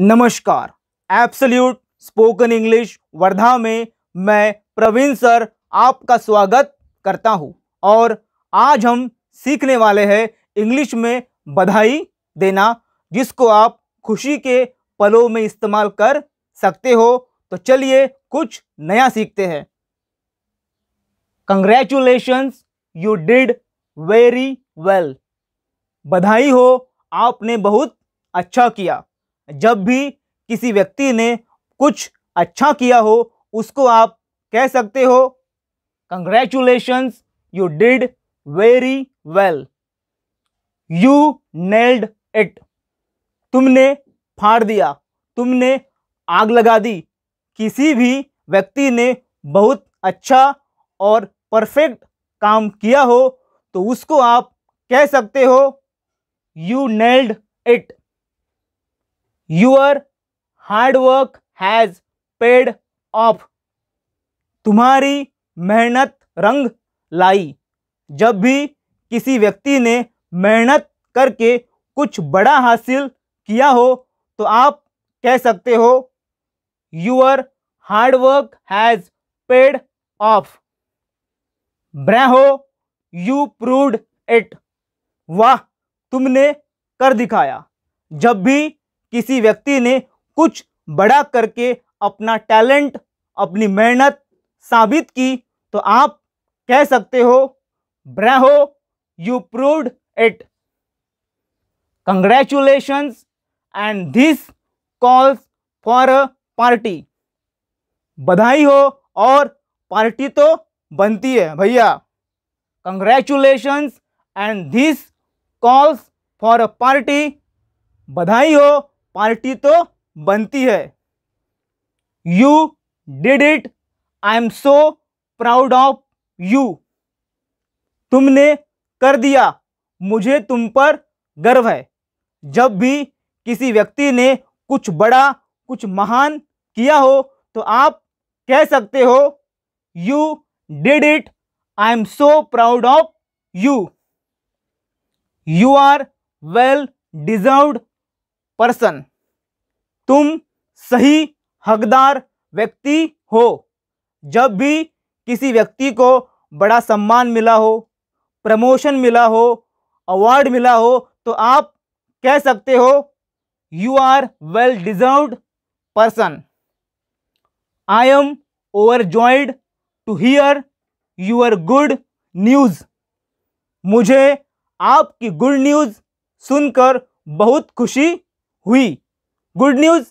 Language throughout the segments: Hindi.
नमस्कार एप्सल्यूट स्पोकन इंग्लिश वर्धा में मैं प्रवीण सर आपका स्वागत करता हूँ और आज हम सीखने वाले हैं इंग्लिश में बधाई देना जिसको आप खुशी के पलों में इस्तेमाल कर सकते हो तो चलिए कुछ नया सीखते हैं congratulations you did very well बधाई हो आपने बहुत अच्छा किया जब भी किसी व्यक्ति ने कुछ अच्छा किया हो उसको आप कह सकते हो congratulations you did very well you nailed it तुमने फाड़ दिया तुमने आग लगा दी किसी भी व्यक्ति ने बहुत अच्छा और परफेक्ट काम किया हो तो उसको आप कह सकते हो you nailed it your hard work has paid off तुम्हारी मेहनत रंग लाई जब भी किसी व्यक्ति ने मेहनत करके कुछ बड़ा हासिल किया हो तो आप कह सकते हो your hard work has paid off bravo you proved it वाह तुमने कर दिखाया जब भी किसी व्यक्ति ने कुछ बड़ा करके अपना टैलेंट अपनी मेहनत साबित की तो आप कह सकते हो bravo you proved it congratulations and this calls for a party बधाई हो और पार्टी तो बनती है भैया congratulations and this calls for a party बधाई हो पार्टी तो बनती है you did it I am so proud of you तुमने कर दिया मुझे तुम पर गर्व है जब भी किसी व्यक्ति ने कुछ बड़ा कुछ महान किया हो तो आप कह सकते हो you did it I am so proud of you you are well deserved person तुम सही हकदार व्यक्ति हो जब भी किसी व्यक्ति को बड़ा सम्मान मिला हो प्रमोशन मिला हो अवार्ड मिला हो तो आप कह सकते हो you are well deserved person I am overjoyed to hear your good news मुझे आपकी गुड न्यूज़ सुनकर बहुत खुशी हुई गुड न्यूज़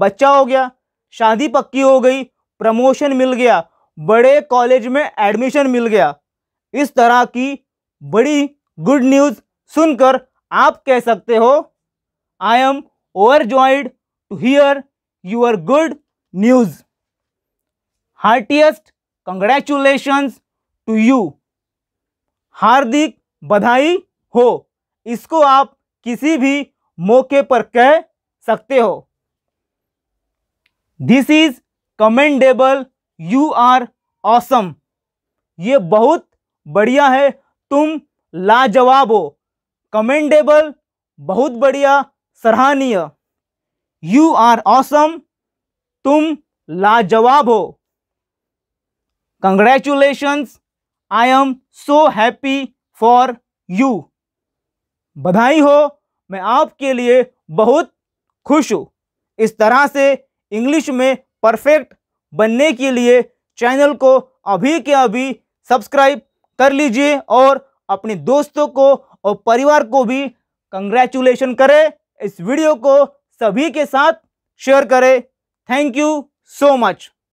बच्चा हो गया शादी पक्की हो गई प्रमोशन मिल गया बड़े कॉलेज में एडमिशन मिल गया इस तरह की बड़ी गुड न्यूज़ सुनकर आप कह सकते हो I am overjoyed to hear your good news heartiest congratulations to you हार्दिक बधाई हो इसको आप किसी भी मौके पर कह सकते हो this is commendable you are awesome ये बहुत बढ़िया है तुम लाजवाब हो कमेंडेबल बहुत बढ़िया सराहनीय यू आर ऑसम तुम लाजवाब हो congratulations I am so happy for you बधाई हो मैं आपके लिए बहुत खुश हूँ इस तरह से इंग्लिश में परफेक्ट बनने के लिए चैनल को अभी के अभी सब्सक्राइब कर लीजिए और अपने दोस्तों को और परिवार को भी कंग्रेचुलेशन करें इस वीडियो को सभी के साथ शेयर करें थैंक यू सो मच